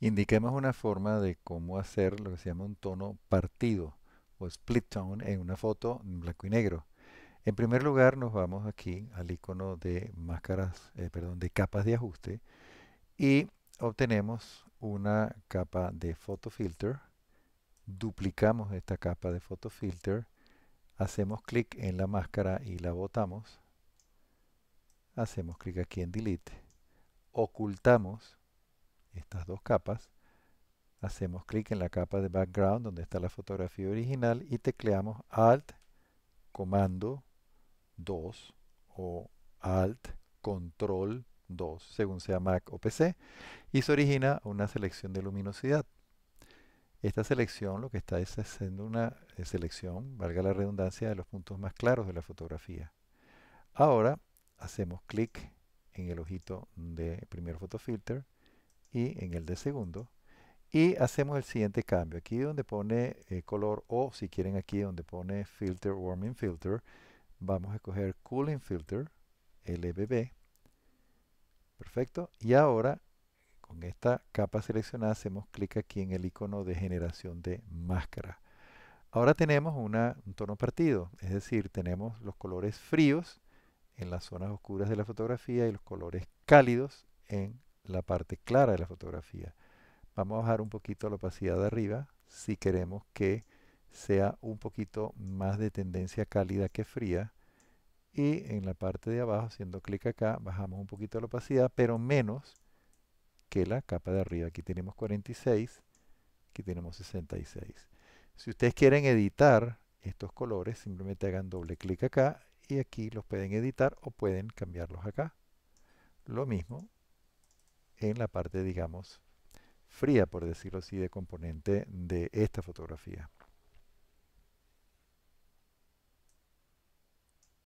Indiquemos una forma de cómo hacer lo que se llama un tono partido o split tone en una foto en blanco y negro. En primer lugar nos vamos aquí al icono de máscaras, eh, perdón, de capas de ajuste y obtenemos una capa de photo filter. Duplicamos esta capa de photo filter, hacemos clic en la máscara y la botamos. Hacemos clic aquí en delete. Ocultamos estas dos capas, hacemos clic en la capa de background donde está la fotografía original y tecleamos Alt Comando 2 o Alt Control 2 según sea Mac o PC y se origina una selección de luminosidad. Esta selección lo que está es haciendo una eh, selección, valga la redundancia, de los puntos más claros de la fotografía. Ahora hacemos clic en el ojito de primer photofilter y en el de segundo. Y hacemos el siguiente cambio. Aquí donde pone eh, color o si quieren aquí donde pone filter, warming filter, vamos a coger cooling filter, LBB. Perfecto. Y ahora con esta capa seleccionada hacemos clic aquí en el icono de generación de máscara. Ahora tenemos un tono partido, es decir, tenemos los colores fríos en las zonas oscuras de la fotografía y los colores cálidos en la parte clara de la fotografía. Vamos a bajar un poquito la opacidad de arriba si queremos que sea un poquito más de tendencia cálida que fría. Y en la parte de abajo, haciendo clic acá, bajamos un poquito la opacidad, pero menos que la capa de arriba. Aquí tenemos 46, aquí tenemos 66. Si ustedes quieren editar estos colores, simplemente hagan doble clic acá y aquí los pueden editar o pueden cambiarlos acá. Lo mismo en la parte, digamos, fría, por decirlo así, de componente de esta fotografía.